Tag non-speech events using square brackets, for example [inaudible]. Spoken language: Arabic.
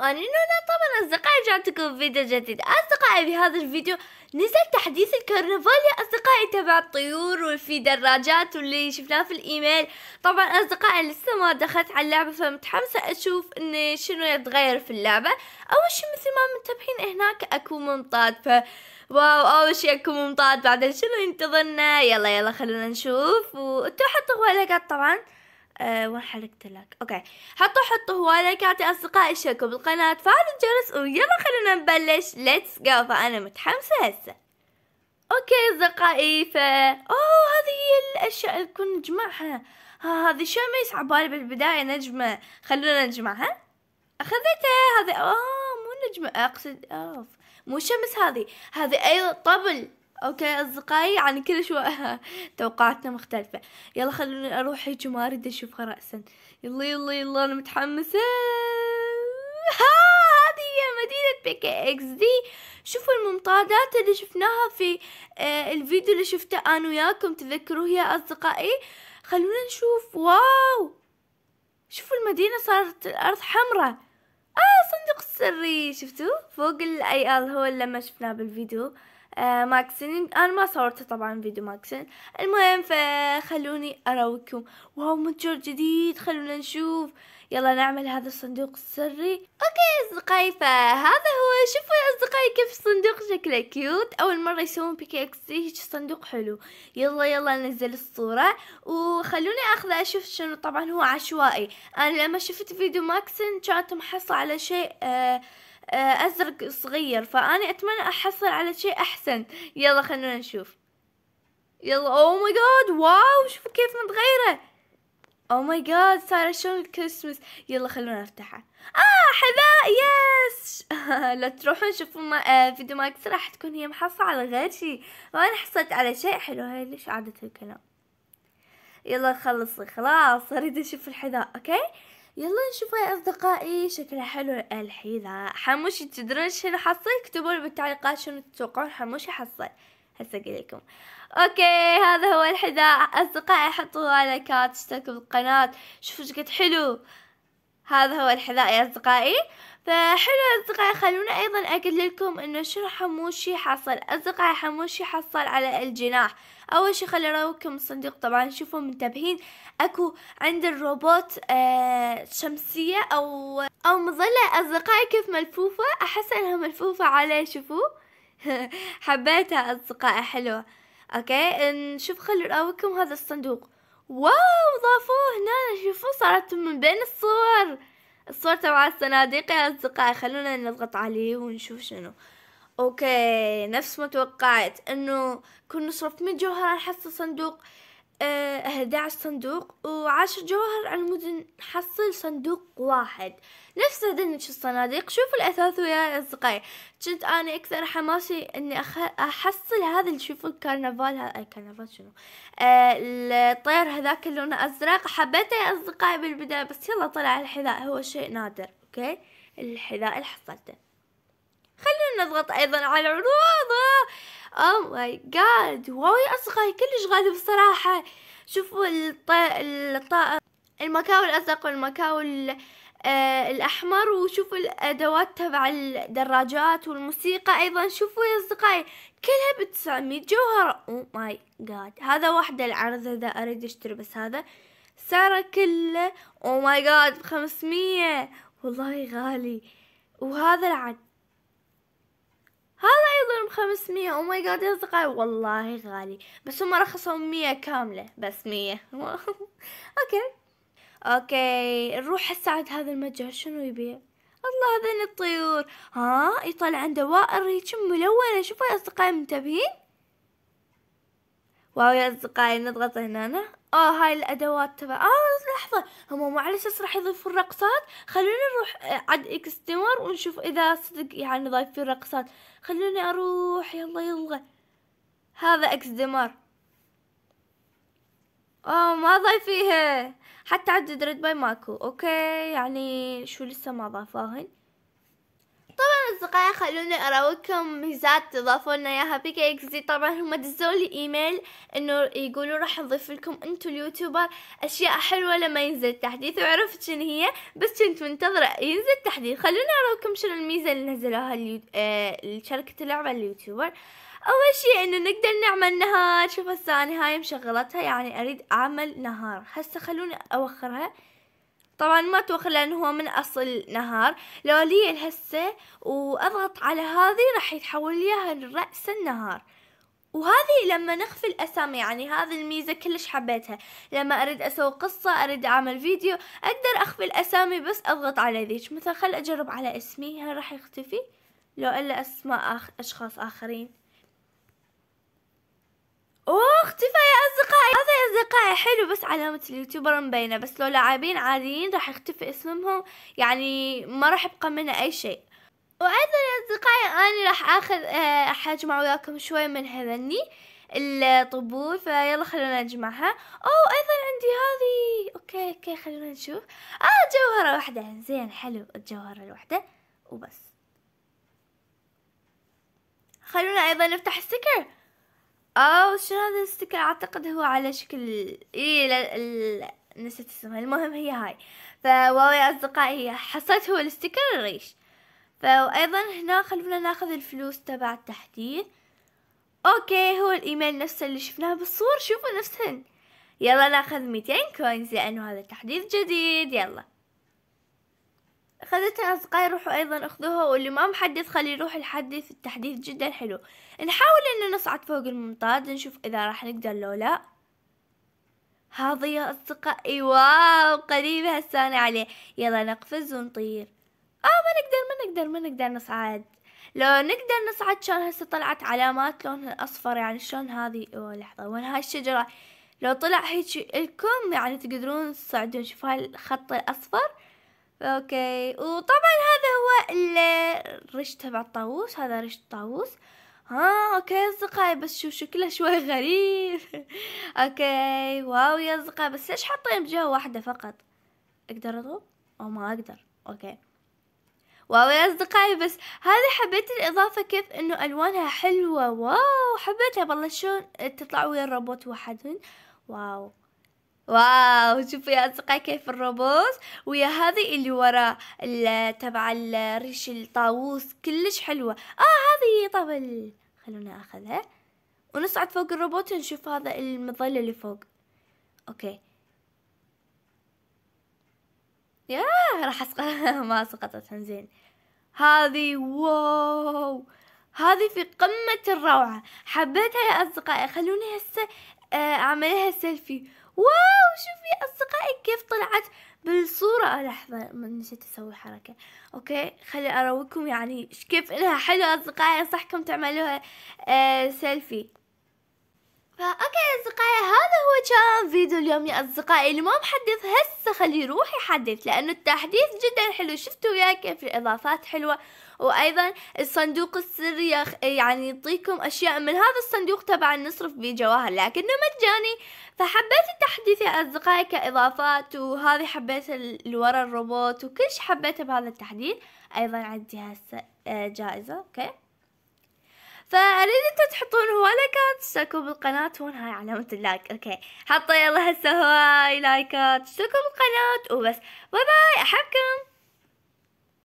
وأنا نونا طبعا أصدقائي رجعتكم فيديو جديد أصدقائي بهذا الفيديو نزل تحديث الكرنفال يا أصدقائي تبع الطيور وفي دراجات واللي شفناه في الإيميل طبعا أصدقائي لسه ما دخلت على اللعبة فمتحمسة أشوف إن شنو يتغير في اللعبة أول شي مثل ما منتبهين هناك أكو ممطاط ف واو أول شي أكو ممطاط بعدين شنو ينتظرنا يلا يلا خلينا نشوف وانتو حطوا لايكات طبعا آه، وين حلقت لك اوكي حطوا حطوا هواية لايكات يا اصدقائي اشتركوا بالقناة فعلوا الجرس ويلا خلينا نبلش ليتس جو فانا متحمسة هسه اوكي اصدقائي ف اوه هذه هي الاشياء اللي كنا نجمعها ها هذه شو ما يسعى بالبداية نجمة خلونا نجمعها اخذتها هذه اوه مو نجمة اقصد اوه مو شمس هذه هذه ايضا طبل اوكي اصدقائي عن يعني كل شو [laughs] توقعاتنا مختلفة يلا خلوني اروح هيك ما اريد اشوفها رأسا يلا يلا يلا انا متحمسة [laughs] ها هذه هي مدينة بيكا اكس دي شوفوا الممطادات اللي شفناها في آه، الفيديو اللي شفته انا وياكم تذكروه يا اصدقائي خلونا نشوف واو شوفوا المدينة صارت الارض حمراء اه صندوق سري شفتوا فوق الايال هو اللي ما شفناه بالفيديو آه، ماكسين انا ما صورته طبعا فيديو ماكسين المهم فخلوني اراويكم واو متجر جديد خلونا نشوف يلا نعمل هذا الصندوق السري اوكي اصدقائي فهذا هو شوفوا يا اصدقائي كيف الصندوق شكله كيوت اول مره يسوون بي اكس هيك صندوق حلو يلا يلا ننزل الصوره وخلوني اخذ اشوف شنو طبعا هو عشوائي انا لما شفت فيديو ماكسن كانت محصله على شيء آه آه، أزرق صغير فأنا أتمنى أحصل على شيء أحسن يلا خلونا نشوف يلا او ماي جاد واو شوف كيف متغيرة او ماي جاد صار شلون الكريسماس يلا خلونا نفتحه آه حذاء يس [laughs] لا تروحون شوفوا ما آه فيديو ماكس راح تكون هي محصله على غير شيء وأنا حصلت على شيء حلو هاي ليش عادة الكلام يلا خلصي خلاص اريد اشوف الحذاء اوكي يلا نشوفوا يا اصدقائي شكلها حلو الحذاء حموشي تدرون شنو حصل اكتبوا لي بالتعليقات شنو تتوقعون حموشي حصل هسه اقول لكم اوكي هذا هو الحذاء اصدقائي حطوا لايكات اشتركوا بالقناه شوفوا شكد حلو هذا هو الحذاء يا أصدقائي فحلو يا أصدقائي خلونا أيضا أقول لكم أنه شنو حموشي حصل أصدقائي حموشي حصل على الجناح أول شي خلي أراوكم الصندوق طبعا شوفوا منتبهين أكو عند الروبوت آه شمسية أو أو مظلة أصدقائي كيف ملفوفة أحس أنها ملفوفة على شوفوا [laughs] حبيتها أصدقائي حلوة أوكي نشوف خلي أراوكم هذا الصندوق واو ضافوه هنا شوفوا صارت من بين الصور الصور تبع الصناديق يا اصدقائي خلونا نضغط عليه ونشوف شنو اوكي نفس ما توقعت انه كنا نصرف 100 جوهرة نحصل صندوق 11 آه، صندوق وعشر جواهر على مود نحصل صندوق واحد نفس هذا الصناديق شوفوا الأثاث ويا أصدقائي كنت أنا أكثر حماسي إني أخ... أحصل هذا اللي شوفوا الكرنفال هذا الكرنفال آه، شنو آه الطير هذاك لونه أزرق حبيته يا أصدقائي بالبداية بس يلا طلع الحذاء هو شيء نادر أوكي الحذاء اللي حصلته خلينا نضغط أيضا على العروضة او ماي جاد واو يا اصغر كلش غالي بصراحه شوفوا الط... الطائر المكاو الازرق والمكاو آه، الاحمر وشوفوا الادوات تبع الدراجات والموسيقى ايضا شوفوا يا اصدقائي كلها ب 900 جوهرة او ماي جاد هذا واحدة العرض اذا اريد اشتري بس هذا سعره كله او ماي جاد ب 500 والله غالي وهذا العد هذا ايضا بخمسمية او oh ماي جاد يا اصدقائي والله غالي بس هم رخصوا مية كاملة بس مية [laughs] اوكي اوكي نروح عند هذا المتجر شنو يبيع الله هذين الطيور ها يطلعن دوائر هيك ملونة شوفوا يا اصدقائي منتبهين واو يا اصدقائي نضغط هنا اه هاي الادوات تبع اه لحظه هم على اساس راح يضيفوا الرقصات خلونا نروح اكس آه، اكستمر ونشوف اذا صدق يعني ضايفين رقصات خلوني اروح يلا يلا هذا اكستمر اه ما ضايفيها حتى عدد دريد باي ماكو اوكي يعني شو لسه ما ضافاهن اصدقائي خلوني اراويكم ميزات تضافوا لنا اياها بيك اكس دي طبعا هم دزوا لي ايميل انه يقولوا راح نضيف لكم أنتو اليوتيوبر اشياء حلوه لما ينزل التحديث وعرفت شنو هي بس كنت منتظره ينزل التحديث خلوني اراويكم شنو الميزه اللي نزلوها اليو... آه... شركه اللعبه اليوتيوبر اول شيء انه نقدر نعمل نهار شوف هسه انا هاي مشغلتها يعني اريد اعمل نهار هسه خلوني اوخرها طبعا ما توخى لأنه هو من أصل نهار لو لي الهسة وأضغط على هذه راح يتحول ليها لرأس النهار وهذه لما نخفي الأسامي يعني هذه الميزة كلش حبيتها لما أريد أسوي قصة أريد أعمل فيديو أقدر أخفي الأسامي بس أضغط على ذيك مثلا خل أجرب على اسمي هل راح يختفي لو إلا أسماء أشخاص آخرين اوه اختفى يا اصدقائي هذا يا اصدقائي حلو بس علامة اليوتيوبر مبينة بس لو لاعبين عاديين راح يختفي اسمهم يعني ما راح يبقى منه اي شيء وايضا يا اصدقائي انا راح اخذ آه، راح اجمع وياكم شوي من هذني الطبول فيلا خلونا نجمعها او ايضا عندي هذه اوكي اوكي خلونا نشوف اه جوهرة واحدة زين حلو الجوهرة الواحدة وبس خلونا ايضا نفتح السكر او شنو هذا الستيكر اعتقد هو على شكل اي ل... ال... نسيت اسمها المهم هي هاي فواو يا اصدقائي حصلت هو الستيكر الريش فايضا هنا خلونا ناخذ الفلوس تبع التحديث اوكي هو الايميل نفسه اللي شفناه بالصور شوفوا نفسهن يلا ناخذ 200 كوينز لانه هذا تحديث جديد يلا خذتها أصدقائي يروحوا أيضا أخذوها واللي ما محدث خليه يروح الحديث التحديث جدا حلو نحاول إنه نصعد فوق الممتاز نشوف إذا راح نقدر لو لا هذا يا أصدقائي إيوه، واو قريب هسان عليه يلا نقفز ونطير آه ما نقدر ما نقدر ما نقدر نصعد لو نقدر نصعد كان هسه طلعت علامات لونها الأصفر يعني شلون هذه أوه لحظة وين هاي الشجرة لو طلع هيك لكم يعني تقدرون تصعدون شوف هاي الخط الأصفر اوكي وطبعا هذا هو الرش تبع الطاووس هذا رش الطاووس ها آه، اوكي اصدقائي بس شوف شكله شوي غريب [laughs] اوكي واو يا اصدقائي بس ليش حاطين بجهه واحده فقط اقدر اضغط او ما اقدر اوكي واو يا اصدقائي بس هذه حبيت الاضافه كيف انه الوانها حلوه واو حبيتها والله شلون تطلع ويا الروبوت وحدهن واو واو شوفوا يا اصدقائي كيف الروبوت ويا هذه اللي ورا تبع ريش الطاووس كلش حلوه اه هذه طبل خلونا اخذها ونصعد فوق الروبوت ونشوف هذا المظله اللي فوق اوكي يا راح اسقط [laughs] ما سقطت زين هذه واو هذه في قمة الروعة حبيتها يا أصدقائي خلوني هسه آه، أعملها سيلفي واو شوفي أصدقائي كيف طلعت بالصورة آه، لحظة نسيت أسوي حركة أوكي خلي أرويكم يعني كيف إنها حلوة أصدقائي أنصحكم تعملوها آه سيلفي فأوكي أصدقائي هذا هو كان فيديو اليوم يا أصدقائي اللي ما محدث هسه خليه يروح يحدث لأنه التحديث جدا حلو شفتوا وياي كيف الإضافات حلوة وأيضا الصندوق السري يعني يعطيكم أشياء من هذا الصندوق تبع نصرف به جواهر لكنه مجاني فحبيت التحديث يا أصدقائي كإضافات وهذه حبيت الورا الروبوت وكل شي حبيته بهذا التحديث أيضا عندي هسه آه، جائزة أوكي فاريد انتم تحطون هو لايكات تشتركوا بالقناة هون هاي علامة اللايك اوكي حطوا يلا هسه هواي لايكات تشتركوا بالقناة وبس باي باي احبكم